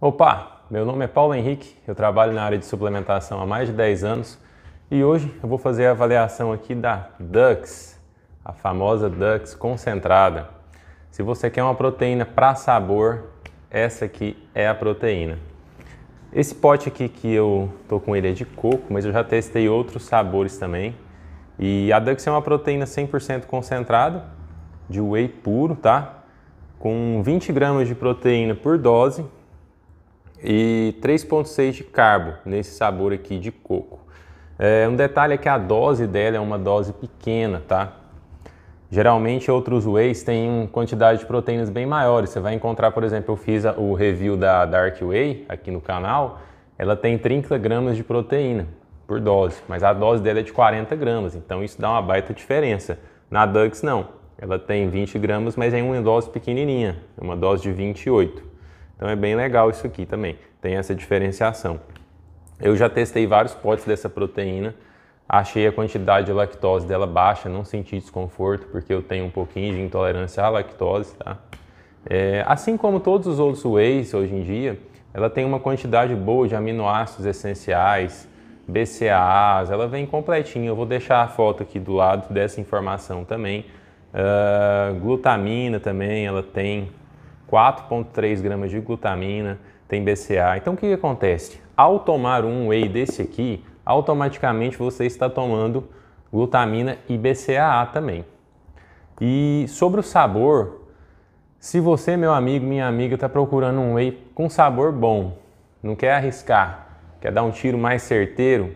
Opa, meu nome é Paulo Henrique, eu trabalho na área de suplementação há mais de 10 anos e hoje eu vou fazer a avaliação aqui da DUX, a famosa DUX concentrada. Se você quer uma proteína para sabor, essa aqui é a proteína. Esse pote aqui que eu tô com ele é de coco, mas eu já testei outros sabores também. E a Dux é uma proteína 100% concentrada, de whey puro, tá? Com 20 gramas de proteína por dose, e 3,6 de carbo nesse sabor aqui de coco. É, um detalhe é que a dose dela é uma dose pequena, tá? Geralmente outros wheys têm uma quantidade de proteínas bem maiores. Você vai encontrar, por exemplo, eu fiz o review da Dark Whey aqui no canal, ela tem 30 gramas de proteína por dose, mas a dose dela é de 40 gramas, então isso dá uma baita diferença. Na Dux não, ela tem 20 gramas, mas é uma dose pequenininha, uma dose de 28. Então é bem legal isso aqui também, tem essa diferenciação. Eu já testei vários potes dessa proteína, achei a quantidade de lactose dela baixa, não senti desconforto porque eu tenho um pouquinho de intolerância à lactose, tá? É, assim como todos os outros wheys hoje em dia, ela tem uma quantidade boa de aminoácidos essenciais, BCAAs, ela vem completinha. Eu vou deixar a foto aqui do lado dessa informação também. Uh, glutamina também, ela tem 4,3 gramas de glutamina, tem BCA. Então o que, que acontece? Ao tomar um whey desse aqui, automaticamente você está tomando glutamina e BCAA também. E sobre o sabor, se você, meu amigo, minha amiga, está procurando um whey com sabor bom, não quer arriscar, quer dar um tiro mais certeiro,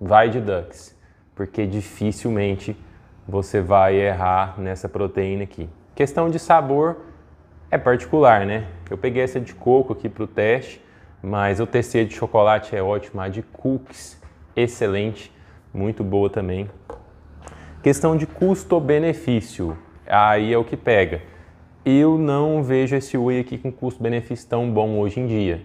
vai de Ducks, porque dificilmente você vai errar nessa proteína aqui. Questão de sabor, é particular, né? Eu peguei essa de coco aqui para o teste, mas eu testei a de chocolate, é ótima. A de cookies, excelente, muito boa também. Questão de custo-benefício, aí é o que pega. Eu não vejo esse whey aqui com custo-benefício tão bom hoje em dia.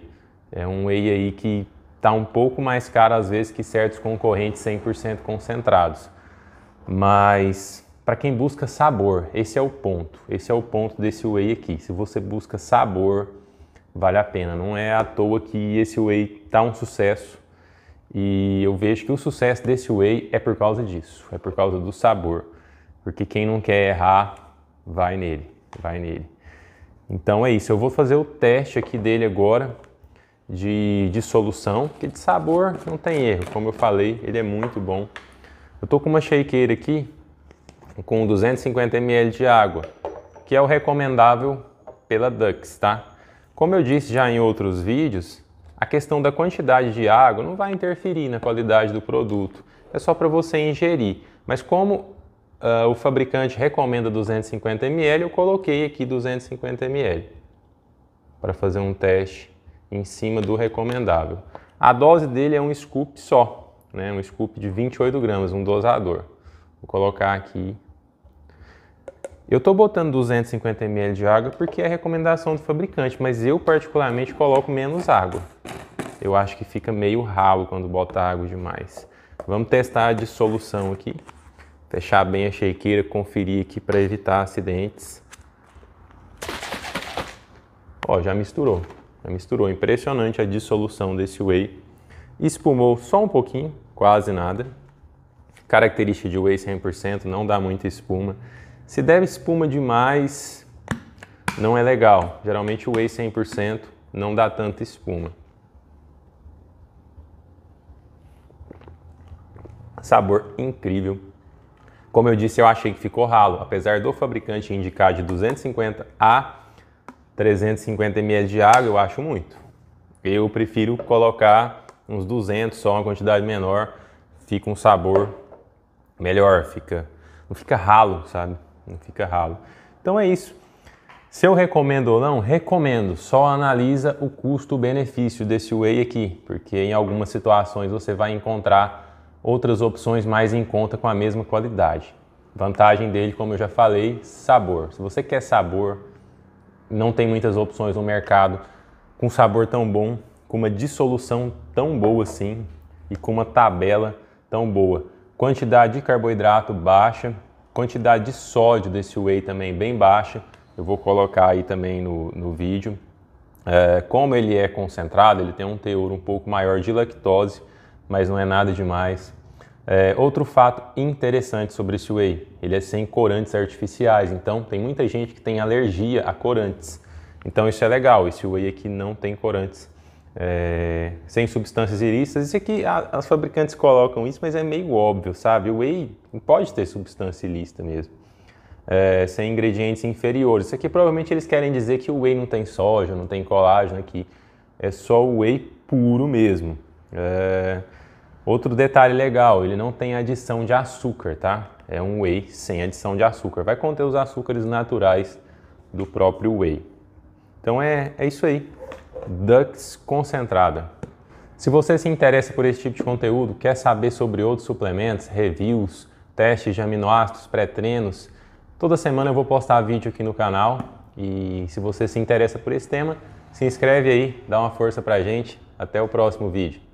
É um whey aí que está um pouco mais caro às vezes que certos concorrentes 100% concentrados. Mas para quem busca sabor, esse é o ponto. Esse é o ponto desse whey aqui. Se você busca sabor, vale a pena. Não é à toa que esse whey tá um sucesso. E eu vejo que o sucesso desse whey é por causa disso, é por causa do sabor. Porque quem não quer errar, vai nele, vai nele. Então é isso, eu vou fazer o teste aqui dele agora de dissolução, porque de sabor não tem erro, como eu falei, ele é muito bom. Eu tô com uma shakeira aqui com 250 ml de água, que é o recomendável pela Dux, tá? Como eu disse já em outros vídeos, a questão da quantidade de água não vai interferir na qualidade do produto, é só para você ingerir. Mas como uh, o fabricante recomenda 250 ml, eu coloquei aqui 250 ml para fazer um teste em cima do recomendável. A dose dele é um scoop só, né? um scoop de 28 gramas, um dosador. Vou colocar aqui eu estou botando 250 ml de água porque é recomendação do fabricante, mas eu particularmente coloco menos água. Eu acho que fica meio ralo quando bota água demais. Vamos testar a dissolução aqui. Fechar bem a shakeira, conferir aqui para evitar acidentes. Ó, já misturou. Já misturou. Impressionante a dissolução desse whey. Espumou só um pouquinho, quase nada. Característica de whey 100%, não dá muita espuma. Se der espuma demais, não é legal. Geralmente o whey 100% não dá tanta espuma. Sabor incrível. Como eu disse, eu achei que ficou ralo, apesar do fabricante indicar de 250 a 350 ml de água, eu acho muito. Eu prefiro colocar uns 200 só, uma quantidade menor, fica um sabor melhor, fica não fica ralo, sabe? não fica ralo. Então é isso. Se eu recomendo ou não, recomendo. Só analisa o custo-benefício desse whey aqui, porque em algumas situações você vai encontrar outras opções mais em conta com a mesma qualidade. Vantagem dele, como eu já falei, sabor. Se você quer sabor, não tem muitas opções no mercado com sabor tão bom, com uma dissolução tão boa assim e com uma tabela tão boa. Quantidade de carboidrato baixa, Quantidade de sódio desse whey também bem baixa, eu vou colocar aí também no, no vídeo. É, como ele é concentrado, ele tem um teor um pouco maior de lactose, mas não é nada demais. É, outro fato interessante sobre esse whey, ele é sem corantes artificiais, então tem muita gente que tem alergia a corantes. Então isso é legal, esse whey aqui não tem corantes é, sem substâncias ilícitas. Isso aqui, a, as fabricantes colocam isso, mas é meio óbvio, sabe? O whey pode ter substância ilícita mesmo, é, sem ingredientes inferiores. Isso aqui provavelmente eles querem dizer que o whey não tem soja, não tem colágeno aqui. É só o whey puro mesmo. É, outro detalhe legal, ele não tem adição de açúcar, tá? É um whey sem adição de açúcar. Vai conter os açúcares naturais do próprio whey. Então é, é isso aí. Ducks concentrada. Se você se interessa por esse tipo de conteúdo, quer saber sobre outros suplementos, reviews, testes de aminoácidos, pré-treinos, toda semana eu vou postar vídeo aqui no canal e se você se interessa por esse tema, se inscreve aí, dá uma força pra gente. Até o próximo vídeo.